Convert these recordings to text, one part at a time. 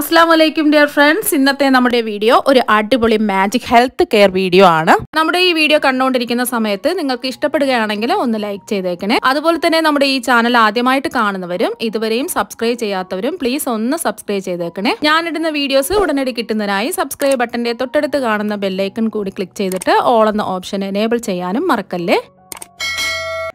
അസ്സാം വലൈക്കും dear friends ഇന്നത്തെ നമ്മുടെ വീഡിയോ ഒരു അടിപൊളി മാജിക് ഹെൽത്ത് കെയർ വീഡിയോ ആണ് നമ്മുടെ ഈ വീഡിയോ കണ്ടുകൊണ്ടിരിക്കുന്ന സമയത്ത് നിങ്ങൾക്ക് ഇഷ്ടപ്പെടുകയാണെങ്കിൽ ഒന്ന് ലൈക്ക് ചെയ്തേക്കണേ അതുപോലെ തന്നെ നമ്മുടെ ഈ ചാനൽ ആദ്യമായിട്ട് കാണുന്നവരും ഇതുവരെയും സബ്സ്ക്രൈബ് ചെയ്യാത്തവരും പ്ലീസ് ഒന്ന് സബ്സ്ക്രൈബ് ചെയ്തേക്കണേ ഞാനിടുന്ന വീഡിയോസ് ഉടനടി കിട്ടുന്നതിനായി സബ്സ്ക്രൈബ് ബട്ടന്റെ തൊട്ടടുത്ത് കാണുന്ന ബെല്ലൈക്കൺ കൂടി ക്ലിക്ക് ചെയ്തിട്ട് ഓൾ എന്ന ഓപ്ഷൻ എനേബിൾ ചെയ്യാനും മറക്കല്ലേ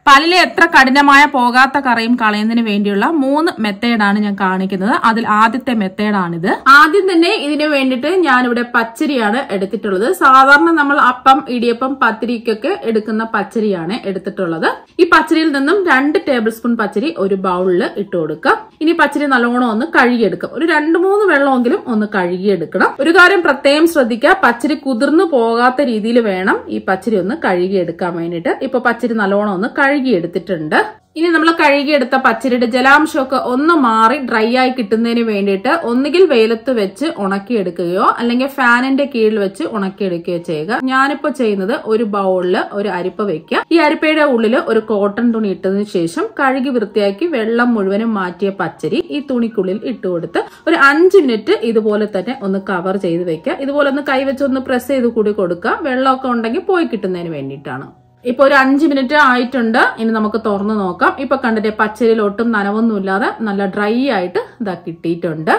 പല്ലിൽ എത്ര കഠിനമായ പോകാത്ത കറയും കളയുന്നതിന് വേണ്ടിയുള്ള മൂന്ന് മെത്തേഡാണ് ഞാൻ കാണിക്കുന്നത് അതിൽ ആദ്യത്തെ മെത്തേഡാണിത് ആദ്യം തന്നെ ഇതിനു വേണ്ടിയിട്ട് ഞാനിവിടെ പച്ചരിയാണ് എടുത്തിട്ടുള്ളത് സാധാരണ നമ്മൾ അപ്പം ഇടിയപ്പം പത്തിരിക്കൊക്കെ എടുക്കുന്ന പച്ചരിയാണ് എടുത്തിട്ടുള്ളത് ഈ പച്ചരിയിൽ നിന്നും രണ്ട് ടേബിൾ സ്പൂൺ പച്ചരി ഒരു ബൗളിൽ ഇട്ട് കൊടുക്കാം ഇനി പച്ചരി നല്ലോണം ഒന്ന് കഴുകിയെടുക്കാം ഒരു രണ്ട് മൂന്ന് വെള്ളമെങ്കിലും ഒന്ന് കഴുകിയെടുക്കണം ഒരു കാര്യം പ്രത്യേകം ശ്രദ്ധിക്കുക പച്ചരി കുതിർന്നു പോകാത്ത രീതിയിൽ വേണം ഈ പച്ചരി ഒന്ന് കഴുകിയെടുക്കാൻ വേണ്ടിയിട്ട് ഇപ്പൊ പച്ചരി നല്ലോണം ഒന്ന് കഴുകി കഴുകിയെടുത്തിട്ടുണ്ട് ഇനി നമ്മൾ കഴുകിയെടുത്ത പച്ചരിയുടെ ജലാംശമൊക്കെ ഒന്ന് മാറി ഡ്രൈ ആയി കിട്ടുന്നതിന് വേണ്ടിയിട്ട് ഒന്നുകിൽ വെയിലത്ത് വെച്ച് ഉണക്കിയെടുക്കുകയോ അല്ലെങ്കിൽ ഫാനിന്റെ കീഴിൽ വെച്ച് ഉണക്കിയെടുക്കുകയോ ചെയ്യുക ഞാനിപ്പോ ചെയ്യുന്നത് ഒരു ബൗളിൽ ഒരു അരിപ്പ വെക്കുക ഈ അരിപ്പയുടെ ഉള്ളിൽ ഒരു കോട്ടൺ തുണി ഇട്ടതിന് ശേഷം കഴുകി വൃത്തിയാക്കി വെള്ളം മുഴുവനും മാറ്റിയ പച്ചരി ഈ തുണിക്കുള്ളിൽ ഇട്ടുകൊടുത്ത് ഒരു അഞ്ച് മിനിറ്റ് ഇതുപോലെ തന്നെ ഒന്ന് കവർ ചെയ്ത് വെക്കുക ഇതുപോലെ ഒന്ന് കൈവച്ച് ഒന്ന് പ്രസ് ചെയ്ത് കൂടി കൊടുക്കുക വെള്ളമൊക്കെ ഉണ്ടെങ്കിൽ പോയി കിട്ടുന്നതിന് വേണ്ടിയിട്ടാണ് ഇപ്പൊ ഒരു അഞ്ച് മിനിറ്റ് ആയിട്ടുണ്ട് ഇനി നമുക്ക് തുറന്നു നോക്കാം ഇപ്പൊ കണ്ടിട്ട് പച്ചരിൽ ഒട്ടും നനവൊന്നുമില്ലാതെ നല്ല ഡ്രൈ ആയിട്ട് ഇതാ കിട്ടിയിട്ടുണ്ട്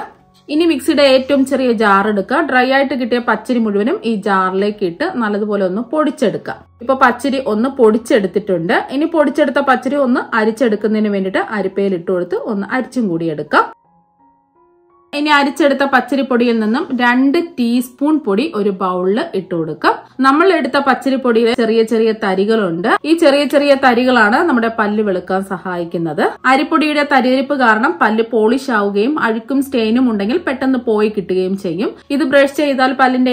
ഇനി മിക്സിയുടെ ഏറ്റവും ചെറിയ ജാർ എടുക്കുക ഡ്രൈ ആയിട്ട് കിട്ടിയ പച്ചരി മുഴുവനും ഈ ജാറിലേക്ക് ഇട്ട് നല്ലതുപോലെ ഒന്ന് പൊടിച്ചെടുക്കുക ഇപ്പൊ പച്ചരി ഒന്ന് പൊടിച്ചെടുത്തിട്ടുണ്ട് ഇനി പൊടിച്ചെടുത്ത പച്ചരി ഒന്ന് അരിച്ചെടുക്കുന്നതിന് വേണ്ടിയിട്ട് അരിപ്പയിൽ ഇട്ട് കൊടുത്ത് ഒന്ന് അരിച്ചും കൂടി എടുക്കാം ഇനി അരിച്ചെടുത്ത പച്ചരിപ്പൊടിയിൽ നിന്നും രണ്ട് ടീസ്പൂൺ പൊടി ഒരു ബൗളിൽ ഇട്ട് കൊടുക്കാം നമ്മൾ എടുത്ത പച്ചരിപ്പൊടിയിൽ ചെറിയ ചെറിയ തരികളുണ്ട് ഈ ചെറിയ ചെറിയ തരികളാണ് നമ്മുടെ പല്ല് വെളുക്കാൻ സഹായിക്കുന്നത് അരിപ്പൊടിയുടെ തരിരിപ്പ് കാരണം പല്ല് പോളിഷ് ആവുകയും അഴുക്കും സ്റ്റെയിനും ഉണ്ടെങ്കിൽ പെട്ടെന്ന് പോയി കിട്ടുകയും ചെയ്യും ഇത് ബ്രഷ് ചെയ്താൽ പല്ലിന്റെ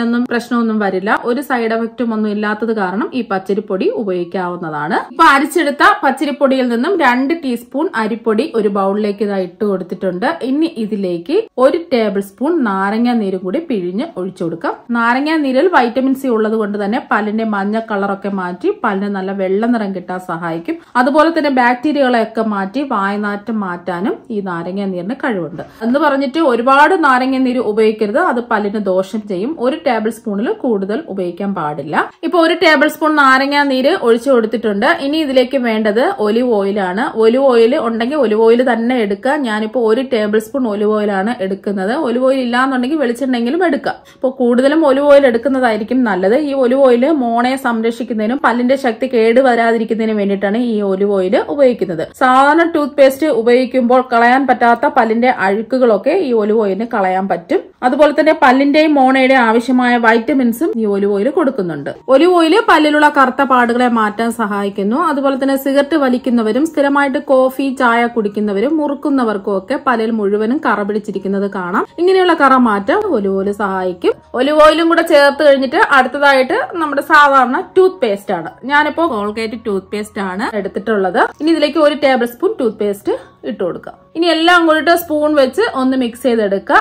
നിന്നും പ്രശ്നമൊന്നും വരില്ല ഒരു സൈഡ് എഫക്റ്റും ഒന്നും ഇല്ലാത്തത് കാരണം ഈ പച്ചരിപ്പൊടി ഉപയോഗിക്കാവുന്നതാണ് ഇപ്പൊ അരിച്ചെടുത്ത പച്ചരിപ്പൊടിയിൽ നിന്നും രണ്ട് ടീസ്പൂൺ അരിപ്പൊടി ഒരു ബൗളിലേക്ക് ഇതാ ഇട്ട് കൊടുത്തിട്ടുണ്ട് ഇനി ഇതിലേക്ക് ഇതിലേക്ക് ഒരു ടേബിൾ സ്പൂൺ നാരങ്ങ നീരും കൂടി പിഴിഞ്ഞ് ഒഴിച്ചു കൊടുക്കാം നാരങ്ങ നീരിൽ വൈറ്റമിൻ സി ഉള്ളത് കൊണ്ട് തന്നെ പല്ലിന്റെ മഞ്ഞ കളറൊക്കെ മാറ്റി പല്ലിന് നല്ല വെള്ള നിറം കിട്ടാൻ സഹായിക്കും അതുപോലെ തന്നെ ബാക്ടീരിയകളെയൊക്കെ മാറ്റി വായനാറ്റം മാറ്റാനും ഈ നാരങ്ങ നീരിന് കഴിവുണ്ട് എന്ന് പറഞ്ഞിട്ട് ഒരുപാട് നാരങ്ങ നീര് ഉപയോഗിക്കരുത് അത് പല്ലിന് ദോഷം ചെയ്യും ഒരു ടേബിൾ സ്പൂണിൽ കൂടുതൽ ഉപയോഗിക്കാൻ പാടില്ല ഇപ്പൊ ഒരു ടേബിൾ സ്പൂൺ നാരങ്ങ നീര് ഒഴിച്ചു കൊടുത്തിട്ടുണ്ട് ഇനി ഇതിലേക്ക് വേണ്ടത് ഒലിവ് ഓയിലാണ് ഒലിവ് ഓയിൽ ഉണ്ടെങ്കിൽ ഒലിവ് ഓയിൽ തന്നെ എടുക്കുക ഞാനിപ്പോ ഒരു ടേബിൾ സ്പൂൺ ഒലിവ് ഓയിൽ ഓയിലാണ് എടുക്കുന്നത് ഒലിവ് ഓയിൽ ഇല്ലാന്നുണ്ടെങ്കിൽ വെളിച്ചെണ്ണെങ്കിലും എടുക്കാം അപ്പോൾ കൂടുതലും ഒലിവ് ഓയിൽ എടുക്കുന്നതായിരിക്കും നല്ലത് ഈ ഒലിവ് ഓയിൽ മോണയെ സംരക്ഷിക്കുന്നതിനും പല്ലിന്റെ ശക്തി വരാതിരിക്കുന്നതിനും വേണ്ടിയിട്ടാണ് ഈ ഒലിവ് ഓയിൽ ഉപയോഗിക്കുന്നത് സാധാരണ ടൂത്ത് പേസ്റ്റ് ഉപയോഗിക്കുമ്പോൾ കളയാൻ പറ്റാത്ത പല്ലിന്റെ അഴുക്കുകളൊക്കെ ഈ ഒലിവ് ഓയിലിന് കളയാൻ പറ്റും അതുപോലെ തന്നെ പല്ലിന്റെയും മോണയുടെയും ആവശ്യമായ വൈറ്റമിൻസും ഈ ഒലിവ് ഓയിൽ കൊടുക്കുന്നുണ്ട് ഒലിവ് ഓയിൽ പല്ലിലുള്ള കറുത്ത പാടുകളെ മാറ്റാൻ സഹായിക്കുന്നു അതുപോലെ തന്നെ സിഗരറ്റ് വലിക്കുന്നവരും സ്ഥിരമായിട്ട് കോഫി ചായ കുടിക്കുന്നവരും മുറുക്കുന്നവർക്കും ഒക്കെ പല്ലിൽ മുഴുവനും കറ പിടിച്ചിരിക്കുന്നത് കാണാം ഇങ്ങനെയുള്ള കറ മാറ്റാൻ ഒലിവ് ഓയിൽ സഹായിക്കും ഒലിവ് ഓയിലും കൂടെ ചേർത്ത് കഴിഞ്ഞിട്ട് അടുത്തതായിട്ട് നമ്മുടെ സാധാരണ ടൂത്ത് പേസ്റ്റ് ആണ് ഞാനിപ്പോ കോൾഗേറ്റ് ടൂത്ത് പേസ്റ്റ് ആണ് എടുത്തിട്ടുള്ളത് ഇനി ഇതിലേക്ക് ഒരു ടേബിൾ സ്പൂൺ ടൂത്ത് പേസ്റ്റ് ഇട്ട് കൊടുക്കുക ഇനി എല്ലാം കൂടിയിട്ട് സ്പൂൺ വെച്ച് ഒന്ന് മിക്സ് ചെയ്തെടുക്കുക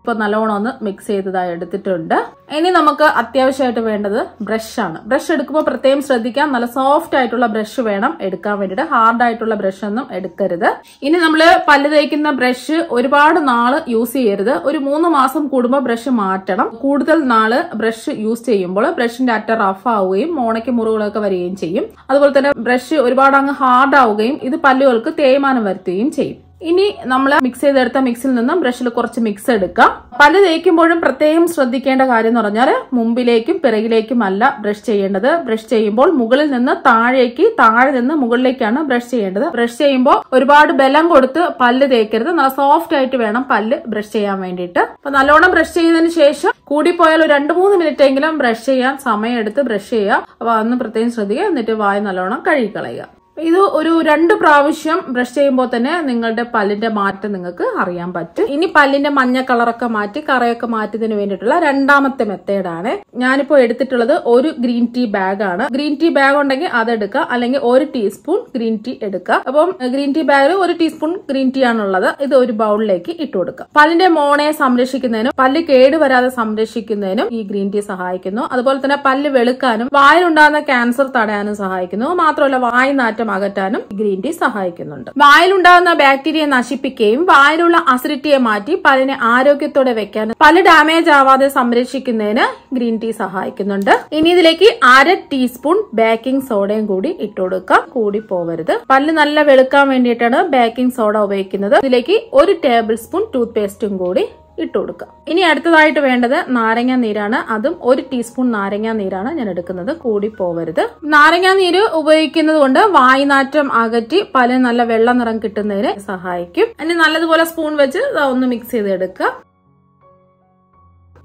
ഇപ്പൊ നല്ലോണം ഒന്ന് മിക്സ് ചെയ്തതായി എടുത്തിട്ടുണ്ട് ഇനി നമുക്ക് അത്യാവശ്യമായിട്ട് വേണ്ടത് ബ്രഷ് ആണ് ബ്രഷ് എടുക്കുമ്പോൾ പ്രത്യേകം ശ്രദ്ധിക്കാം നല്ല സോഫ്റ്റ് ആയിട്ടുള്ള ബ്രഷ് വേണം എടുക്കാൻ വേണ്ടിയിട്ട് ഹാർഡ് ആയിട്ടുള്ള ബ്രഷ് ഒന്നും എടുക്കരുത് ഇനി നമ്മൾ പല്ല് തേക്കുന്ന ബ്രഷ് ഒരുപാട് നാള് യൂസ് ചെയ്യരുത് ഒരു മൂന്ന് മാസം കൂടുമ്പോൾ ബ്രഷ് മാറ്റണം കൂടുതൽ നാള് ബ്രഷ് യൂസ് ചെയ്യുമ്പോൾ ബ്രഷിന്റെ അറ്റ റഫ് ആവുകയും മോണയ്ക്ക് മുറിവുകളൊക്കെ വരികയും ചെയ്യും അതുപോലെ തന്നെ ബ്രഷ് ഒരുപാട് അങ്ങ് ഹാർഡ് ആവുകയും ഇത് പല്ലുകൾക്ക് തേയ്മാനം വരുത്തുകയും ചെയ്യും ഇനി നമ്മൾ മിക്സ് ചെയ്തെടുത്ത മിക്സിൽ നിന്നും ബ്രഷിൽ കുറച്ച് മിക്സ് എടുക്കാം പല്ല് തേക്കുമ്പോഴും പ്രത്യേകം ശ്രദ്ധിക്കേണ്ട കാര്യം എന്ന് പറഞ്ഞാൽ മുമ്പിലേക്കും പിറകിലേക്കും അല്ല ബ്രഷ് ചെയ്യേണ്ടത് ബ്രഷ് ചെയ്യുമ്പോൾ മുകളിൽ നിന്ന് താഴേക്ക് താഴെ നിന്ന് മുകളിലേക്കാണ് ബ്രഷ് ചെയ്യേണ്ടത് ബ്രഷ് ചെയ്യുമ്പോൾ ഒരുപാട് ബലം കൊടുത്ത് പല്ല് തേക്കരുത് നല്ല സോഫ്റ്റ് ആയിട്ട് വേണം പല്ല് ബ്രഷ് ചെയ്യാൻ വേണ്ടിയിട്ട് അപ്പൊ നല്ലോണം ബ്രഷ് ചെയ്തതിന് ശേഷം കൂടിപ്പോയാൽ ഒരു രണ്ട് മൂന്ന് മിനിറ്റ് എങ്കിലും ബ്രഷ് ചെയ്യാൻ സമയം എടുത്ത് ബ്രഷ് ചെയ്യുക അപ്പൊ അതൊന്നും പ്രത്യേകം ശ്രദ്ധിക്കുക എന്നിട്ട് വായ നല്ലോണം കഴുകി കളയുക ഇത് ഒരു രണ്ട് പ്രാവശ്യം ബ്രഷ് ചെയ്യുമ്പോൾ തന്നെ നിങ്ങളുടെ പല്ലിന്റെ മാറ്റം നിങ്ങൾക്ക് അറിയാൻ പറ്റും ഇനി പല്ലിന്റെ മഞ്ഞ കളറൊക്കെ മാറ്റി കറയൊക്കെ മാറ്റുന്നതിന് വേണ്ടിയിട്ടുള്ള രണ്ടാമത്തെ മെത്തേഡാണ് ഞാനിപ്പോൾ എടുത്തിട്ടുള്ളത് ഒരു ഗ്രീൻ ടീ ബാഗാണ് ഗ്രീൻ ടീ ബാഗ് ഉണ്ടെങ്കിൽ അതെടുക്കുക അല്ലെങ്കിൽ ഒരു ടീസ്പൂൺ ഗ്രീൻ ടീ എടുക്കുക അപ്പം ഗ്രീൻ ടീ ബാഗിൽ ഒരു ടീസ്പൂൺ ഗ്രീൻ ടീ ആണുള്ളത് ഇത് ഒരു ബൗളിലേക്ക് ഇട്ട് കൊടുക്കുക പല്ലിന്റെ മോണയെ സംരക്ഷിക്കുന്നതിനും പല്ല് കേടുവരാതെ സംരക്ഷിക്കുന്നതിനും ഈ ഗ്രീൻ ടീ സഹായിക്കുന്നു അതുപോലെ തന്നെ പല്ല് വെളുക്കാനും വായിലുണ്ടാകുന്ന ക്യാൻസർ തടയാനും സഹായിക്കുന്നു മാത്രമല്ല വായിനാറ്റം നാറ്റം അകറ്റാനും ഗ്രീൻ ടീ സഹായിക്കുന്നുണ്ട് വായിലുണ്ടാകുന്ന ബാക്ടീരിയ നശിപ്പിക്കുകയും വായിലുള്ള അസിഡിറ്റിയെ മാറ്റി പല്ലിനെ ആരോഗ്യത്തോടെ വെക്കാനും പല ഡാമേജ് ആവാതെ സംരക്ഷിക്കുന്നതിന് ഗ്രീൻ ടീ സഹായിക്കുന്നുണ്ട് ഇനി ഇതിലേക്ക് അര ടീസ്പൂൺ ബേക്കിംഗ് സോഡയും കൂടി ഇട്ടുകൊടുക്കാം കൂടി പോവരുത് പല്ല് നല്ല വെളുക്കാൻ വേണ്ടിയിട്ടാണ് ബേക്കിംഗ് സോഡ ഉപയോഗിക്കുന്നത് ഇതിലേക്ക് ഒരു ടേബിൾ സ്പൂൺ ടൂത്ത് പേസ്റ്റും കൂടി ഇട്ട് കൊടുക്കുക ഇനി അടുത്തതായിട്ട് വേണ്ടത് നാരങ്ങ നീരാണ് അതും ഒരു ടീസ്പൂൺ നാരങ്ങ നീരാണ് ഞാൻ എടുക്കുന്നത് കൂടി പോവരുത് നാരങ്ങ നീര് ഉപയോഗിക്കുന്നത് കൊണ്ട് വായുനാറ്റം അകറ്റി പല നല്ല വെള്ളം നിറം കിട്ടുന്നതിന് സഹായിക്കും ഇനി നല്ലതുപോലെ സ്പൂൺ വെച്ച് ഒന്ന് മിക്സ് ചെയ്ത് എടുക്കുക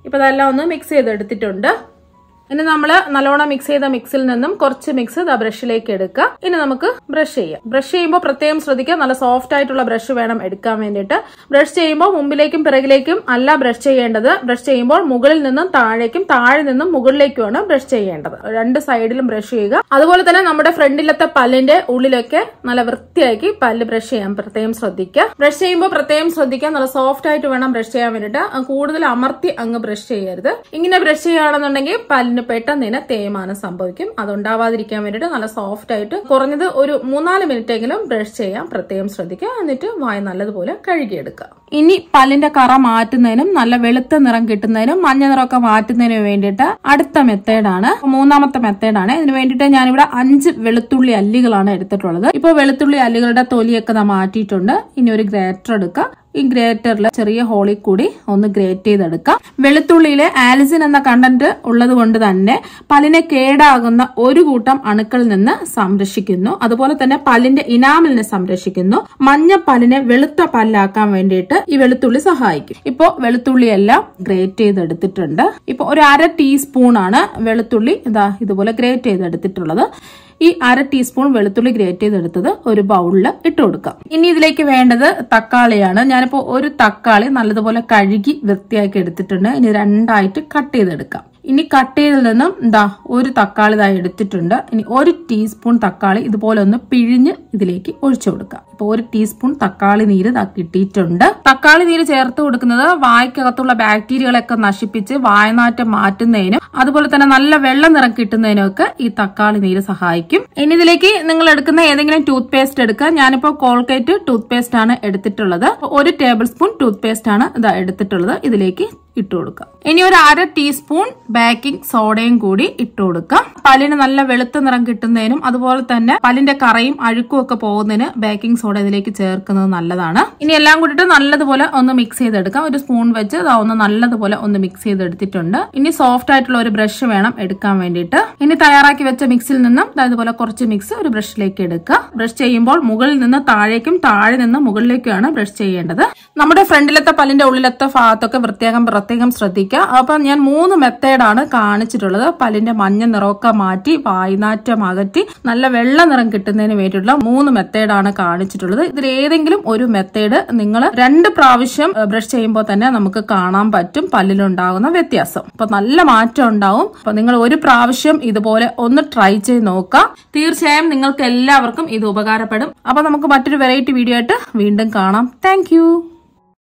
ഇപ്പൊ അതെല്ലാം ഒന്ന് മിക്സ് ചെയ്തെടുത്തിട്ടുണ്ട് ഇനി നമ്മൾ നല്ലോണം മിക്സ് ചെയ്ത മിക്സിൽ നിന്നും കുറച്ച് മിക്സ് ഇതാ ബ്രഷിലേക്ക് എടുക്കുക ഇനി നമുക്ക് ബ്രഷ് ചെയ്യാം ബ്രഷ് ചെയ്യുമ്പോൾ പ്രത്യേകം ശ്രദ്ധിക്കുക നല്ല സോഫ്റ്റ് ആയിട്ടുള്ള ബ്രഷ് വേണം എടുക്കാൻ വേണ്ടിയിട്ട് ബ്രഷ് ചെയ്യുമ്പോൾ മുമ്പിലേക്കും പിറകിലേക്കും അല്ല ബ്രഷ് ചെയ്യേണ്ടത് ബ്രഷ് ചെയ്യുമ്പോൾ മുകളിൽ നിന്നും താഴേക്കും താഴെ നിന്നും മുകളിലേക്കുമാണ് ബ്രഷ് ചെയ്യേണ്ടത് രണ്ട് സൈഡിലും ബ്രഷ് ചെയ്യുക അതുപോലെ തന്നെ നമ്മുടെ ഫ്രണ്ടിലത്തെ പല്ലിന്റെ ഉള്ളിലൊക്കെ നല്ല വൃത്തിയാക്കി പല്ല് ബ്രഷ് ചെയ്യാൻ പ്രത്യേകം ശ്രദ്ധിക്കുക ബ്രഷ് ചെയ്യുമ്പോൾ പ്രത്യേകം ശ്രദ്ധിക്കുക നല്ല സോഫ്റ്റ് ആയിട്ട് വേണം ബ്രഷ് ചെയ്യാൻ വേണ്ടിയിട്ട് കൂടുതൽ അമർത്തി അങ്ങ് ബ്രഷ് ചെയ്യരുത് ഇങ്ങനെ ബ്രഷ് ചെയ്യുകയാണെന്നുണ്ടെങ്കിൽ പല്ല് അതിന് പെട്ടെന്ന് തന്നെ തേയ്മാനം സംഭവിക്കും അതുണ്ടാവാതിരിക്കാൻ വേണ്ടിയിട്ട് നല്ല സോഫ്റ്റ് ആയിട്ട് കുറഞ്ഞത് ഒരു മൂന്നാല് മിനിറ്റ് എങ്കിലും ബ്രഷ് ചെയ്യാൻ പ്രത്യേകം ശ്രദ്ധിക്കുക എന്നിട്ട് വായ നല്ലതുപോലെ കഴുകിയെടുക്കുക ഇനി പല്ലിന്റെ കറ മാറ്റുന്നതിനും നല്ല വെളുത്ത നിറം കിട്ടുന്നതിനും മഞ്ഞ നിറമൊക്കെ മാറ്റുന്നതിനും വേണ്ടിയിട്ട് അടുത്ത മെത്തേഡാണ് മൂന്നാമത്തെ മെത്തേഡാണ് ഇതിന് വേണ്ടിയിട്ട് ഞാനിവിടെ അഞ്ച് വെളുത്തുള്ളി അല്ലികളാണ് എടുത്തിട്ടുള്ളത് ഇപ്പൊ വെളുത്തുള്ളി അല്ലികളുടെ തൊലിയൊക്കെ മാറ്റിയിട്ടുണ്ട് ഇനി ഒരു ഗ്രേറ്റർ എടുക്കുക ഈ ഗ്രേറ്ററിൽ ചെറിയ ഹോളിൽ കൂടി ഒന്ന് ഗ്രേറ്റ് ചെയ്തെടുക്കാം വെളുത്തുള്ളിയിൽ ആലിസിൻ എന്ന കണ്ടന്റ് ഉള്ളത് കൊണ്ട് തന്നെ പല്ലിനെ കേടാകുന്ന ഒരു കൂട്ടം അണുക്കളിൽ നിന്ന് സംരക്ഷിക്കുന്നു അതുപോലെ തന്നെ പല്ലിന്റെ ഇനാമലിനെ സംരക്ഷിക്കുന്നു മഞ്ഞ പല്ലിനെ വെളുത്ത പല്ലാക്കാൻ വേണ്ടിയിട്ട് ഈ വെളുത്തുള്ളി സഹായിക്കും ഇപ്പോൾ വെളുത്തുള്ളി എല്ലാം ഗ്രേറ്റ് ചെയ്തെടുത്തിട്ടുണ്ട് ഇപ്പോൾ ഒരു അര ടീസ്പൂൺ ആണ് വെളുത്തുള്ളി ഇതാ ഇതുപോലെ ഗ്രേറ്റ് ചെയ്തെടുത്തിട്ടുള്ളത് ഈ അര ടീസ്പൂൺ വെളുത്തുള്ളി ഗ്രേറ്റ് ചെയ്തെടുത്തത് ഒരു ബൗളിൽ ഇട്ട് കൊടുക്കാം ഇനി ഇതിലേക്ക് വേണ്ടത് തക്കാളിയാണ് ഞാനിപ്പോൾ ഒരു തക്കാളി നല്ലതുപോലെ കഴുകി വൃത്തിയാക്കി എടുത്തിട്ടുണ്ട് ഇനി രണ്ടായിട്ട് കട്ട് ചെയ്തെടുക്കാം ഇനി കട്ട് ചെയ്തിൽ നിന്നും എന്താ ഒരു തക്കാളി ഇതായി എടുത്തിട്ടുണ്ട് ഇനി ഒരു ടീസ്പൂൺ തക്കാളി ഇതുപോലെ ഒന്ന് പിഴിഞ്ഞ് ഇതിലേക്ക് ഒഴിച്ചു കൊടുക്കുക ഇപ്പോൾ ഒരു ടീസ്പൂൺ തക്കാളി നീര് കിട്ടിയിട്ടുണ്ട് തക്കാളി നീര് ചേർത്ത് കൊടുക്കുന്നത് വായ്ക്കകത്തുള്ള ബാക്ടീരിയകളൊക്കെ നശിപ്പിച്ച് വായനാറ്റം മാറ്റുന്നതിനും അതുപോലെ തന്നെ നല്ല വെള്ളം നിറം കിട്ടുന്നതിനും ഒക്കെ ഈ തക്കാളി നീര് സഹായിക്കും ഇനി ഇതിലേക്ക് നിങ്ങൾ എടുക്കുന്ന ഏതെങ്കിലും ടൂത്ത് പേസ്റ്റ് എടുക്കുക ഞാനിപ്പോ കോൾഗേറ്റ് ടൂത്ത് പേസ്റ്റ് ആണ് എടുത്തിട്ടുള്ളത് ഒരു ടേബിൾ സ്പൂൺ ടൂത്ത് പേസ്റ്റ് ആണ് ഇത് എടുത്തിട്ടുള്ളത് ഇതിലേക്ക് ഇട്ട് കൊടുക്കാം ഇനി ഒരു അര ടീസ്പൂൺ ബേക്കിംഗ് സോഡയും കൂടി ഇട്ട് കൊടുക്കാം പല്ലിന് നല്ല വെളുത്ത നിറം കിട്ടുന്നതിനും അതുപോലെ തന്നെ പല്ലിന്റെ കറയും അഴുക്കും ഒക്കെ പോകുന്നതിന് ബേക്കിംഗ് സോഡ ഇതിലേക്ക് ചേർക്കുന്നത് നല്ലതാണ് ഇനി എല്ലാം കൂടിയിട്ട് നല്ലതുപോലെ ഒന്ന് മിക്സ് ചെയ്തെടുക്കാം ഒരു സ്പൂൺ വെച്ച് ഒന്ന് നല്ലതുപോലെ ഒന്ന് മിക്സ് ചെയ്തെടുത്തിട്ടുണ്ട് ഇനി സോഫ്റ്റ് ആയിട്ടുള്ള ഒരു ബ്രഷ് വേണം എടുക്കാൻ വേണ്ടിയിട്ട് ഇനി തയ്യാറാക്കി വെച്ച മിക്സിൽ നിന്നും അതുപോലെ കുറച്ച് മിക്സ് ഒരു ബ്രഷിലേക്ക് എടുക്കുക ബ്രഷ് ചെയ്യുമ്പോൾ മുകളിൽ നിന്ന് താഴേക്കും താഴെ നിന്ന് മുകളിലേക്കുമാണ് ബ്രഷ് ചെയ്യേണ്ടത് നമ്മുടെ ഫ്രണ്ടിലത്തെ പല്ലിന്റെ ഉള്ളിലത്തെ ഭാഗത്തൊക്കെ പ്രത്യേകം പ്രത്യേകം ശ്രദ്ധിക്കുക അപ്പം ഞാൻ മൂന്ന് മെത്തേഡാണ് കാണിച്ചിട്ടുള്ളത് പല്ലിന്റെ മഞ്ഞ നിറമൊക്കെ മാറ്റി വായ്നാറ്റം അകറ്റി നല്ല വെള്ള നിറം കിട്ടുന്നതിന് വേണ്ടിയിട്ടുള്ള മൂന്ന് മെത്തേഡാണ് കാണിച്ചിട്ടുള്ളത് ഇതിൽ ഏതെങ്കിലും ഒരു മെത്തേഡ് നിങ്ങൾ രണ്ട് പ്രാവശ്യം ബ്രഷ് ചെയ്യുമ്പോൾ തന്നെ നമുക്ക് കാണാൻ പറ്റും പല്ലിലുണ്ടാകുന്ന വ്യത്യാസം അപ്പൊ നല്ല മാറ്റം ഉണ്ടാവും അപ്പൊ നിങ്ങൾ ഒരു പ്രാവശ്യം ഇതുപോലെ ഒന്ന് ട്രൈ ചെയ്ത് നോക്കാം തീർച്ചയായും നിങ്ങൾക്ക് എല്ലാവർക്കും ഇത് ഉപകാരപ്പെടും അപ്പൊ നമുക്ക് മറ്റൊരു വെറൈറ്റി വീഡിയോ ആയിട്ട് വീണ്ടും കാണാം താങ്ക്